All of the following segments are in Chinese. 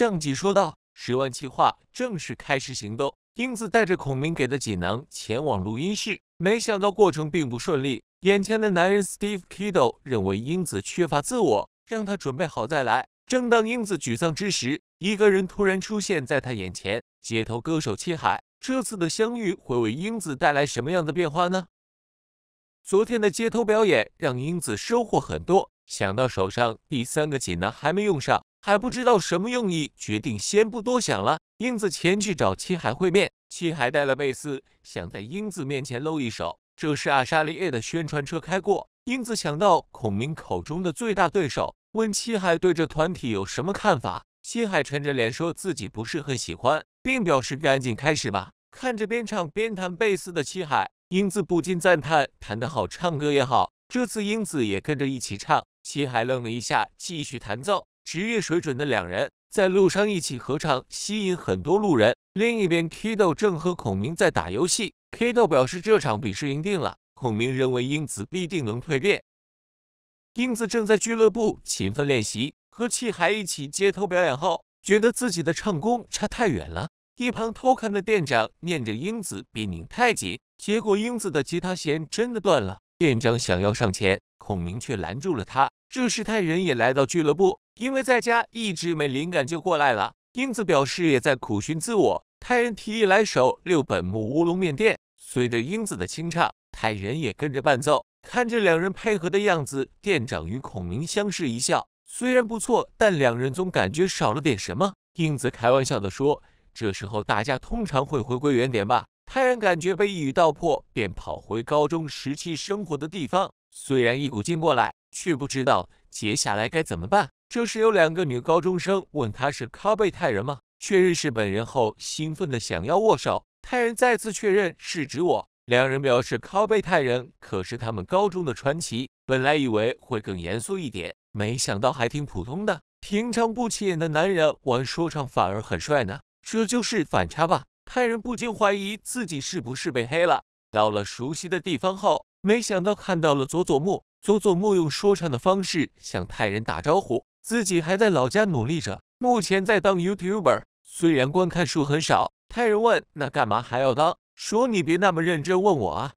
上集说到，十万计划正式开始行动。英子带着孔明给的锦囊前往录音室，没想到过程并不顺利。眼前的男人 Steve Kido 认为英子缺乏自我，让他准备好再来。正当英子沮丧之时，一个人突然出现在他眼前——街头歌手七海。这次的相遇会为英子带来什么样的变化呢？昨天的街头表演让英子收获很多，想到手上第三个锦囊还没用上。还不知道什么用意，决定先不多想了。英子前去找七海会面，七海带了贝斯，想在英子面前露一手。这是阿莎利叶的宣传车开过。英子想到孔明口中的最大对手，问七海对这团体有什么看法。七海沉着脸说自己不是很喜欢，并表示赶紧开始吧。看着边唱边弹贝斯的七海，英子不禁赞叹：弹得好，唱歌也好。这次英子也跟着一起唱。七海愣了一下，继续弹奏。职业水准的两人在路上一起合唱，吸引很多路人。另一边，Kido 正和孔明在打游戏。Kido 表示这场比试赢定了。孔明认为英子必定能蜕变。英子正在俱乐部勤奋练习，和气海一起街头表演后，觉得自己的唱功差太远了。一旁偷看的店长念着英子别拧太紧，结果英子的吉他弦真的断了。店长想要上前，孔明却拦住了他。这时，泰人也来到俱乐部。因为在家一直没灵感，就过来了。英子表示也在苦寻自我。泰仁提议来首六本木乌龙面店。随着英子的清唱，泰仁也跟着伴奏。看着两人配合的样子，店长与孔明相视一笑。虽然不错，但两人总感觉少了点什么。英子开玩笑地说：“这时候大家通常会回归原点吧？”泰仁感觉被一语道破，便跑回高中时期生活的地方。虽然一股劲过来，却不知道接下来该怎么办。这时有两个女高中生问他是卡贝泰人吗？确认是本人后，兴奋的想要握手。泰人再次确认是指我。两人表示卡贝泰人可是他们高中的传奇。本来以为会更严肃一点，没想到还挺普通的。平常不起眼的男人玩说唱反而很帅呢，这就是反差吧？泰人不禁怀疑自己是不是被黑了。到了熟悉的地方后，没想到看到了佐佐木。佐佐木用说唱的方式向泰人打招呼。自己还在老家努力着，目前在当 YouTuber，虽然观看数很少。泰人问：“那干嘛还要当？”说：“你别那么认真问我啊。”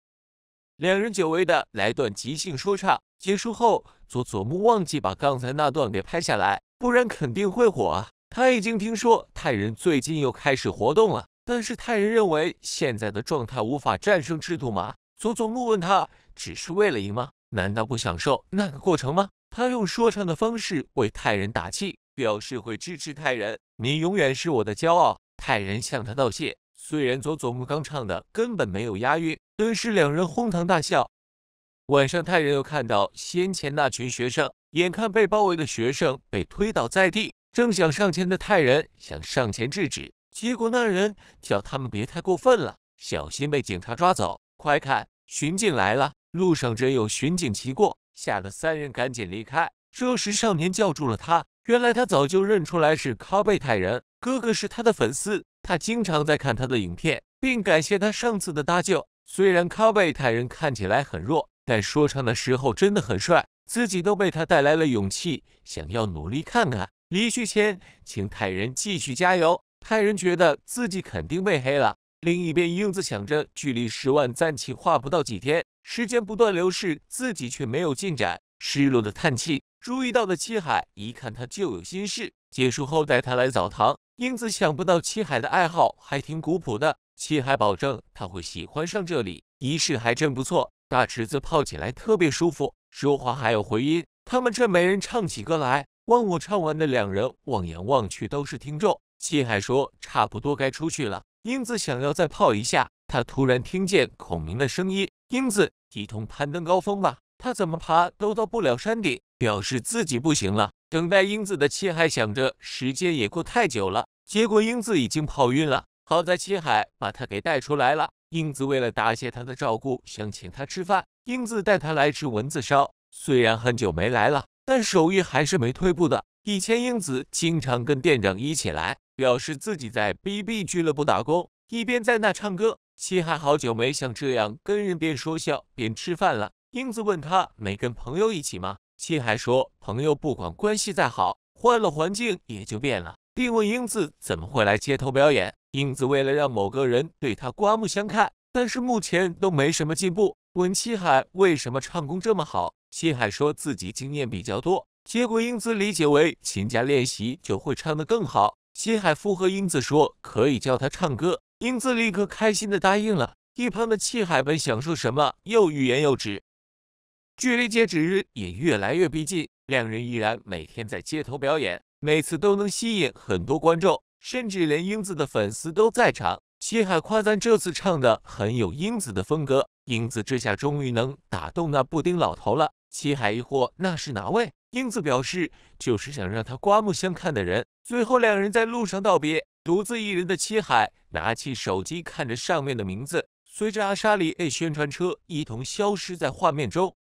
两人久违的来段即兴说唱，结束后，佐佐木忘记把刚才那段给拍下来，不然肯定会火啊。他已经听说泰人最近又开始活动了，但是泰人认为现在的状态无法战胜制度吗？佐佐木问他：“只是为了赢吗？难道不享受那个过程吗？”他用说唱的方式为泰人打气，表示会支持泰人。你永远是我的骄傲。泰人向他道谢。虽然佐佐木刚唱的根本没有押韵，顿时两人哄堂大笑。晚上，泰人又看到先前那群学生，眼看被包围的学生被推倒在地，正想上前的泰人想上前制止，结果那人叫他们别太过分了，小心被警察抓走。快看，巡警来了，路上只有巡警骑过。吓得三人赶紧离开。这时，少年叫住了他。原来，他早就认出来是卡贝泰人哥哥是他的粉丝，他经常在看他的影片，并感谢他上次的搭救。虽然卡贝泰人看起来很弱，但说唱的时候真的很帅，自己都被他带来了勇气，想要努力看看。离去前，请泰人继续加油。泰人觉得自己肯定被黑了。另一边，英子想着，距离十万赞计划不到几天。时间不断流逝，自己却没有进展，失落的叹气。注意到的七海，一看他就有心事。结束后带他来澡堂，英子想不到七海的爱好还挺古朴的。七海保证他会喜欢上这里，仪式还真不错，大池子泡起来特别舒服，说话还有回音。他们这没人唱起歌来，忘我唱完的两人望眼望去都是听众。七海说差不多该出去了，英子想要再泡一下。他突然听见孔明的声音：“英子，一同攀登高峰吧。”他怎么爬都到不了山顶，表示自己不行了。等待英子的七海想着，时间也过太久了。结果英子已经跑晕了，好在七海把他给带出来了。英子为了答谢他的照顾，想请他吃饭。英子带他来吃蚊子烧，虽然很久没来了，但手艺还是没退步的。以前英子经常跟店长一起来，表示自己在 B B 俱乐部打工。一边在那唱歌，七海好久没像这样跟人边说笑边吃饭了。英子问他没跟朋友一起吗？七海说朋友不管关系再好，换了环境也就变了，并问英子怎么会来街头表演。英子为了让某个人对他刮目相看，但是目前都没什么进步。问七海为什么唱功这么好，七海说自己经验比较多。结果英子理解为勤加练习就会唱得更好。七海附和英子说可以教他唱歌。英子立刻开心的答应了。一旁的七海本想说什么，又欲言又止。距离截止日也越来越逼近，两人依然每天在街头表演，每次都能吸引很多观众，甚至连英子的粉丝都在场。七海夸赞这次唱的很有英子的风格。英子这下终于能打动那布丁老头了。七海疑惑那是哪位？英子表示就是想让他刮目相看的人。最后两人在路上道别。独自一人的七海拿起手机，看着上面的名字，随着阿莎莉 A 宣传车一同消失在画面中。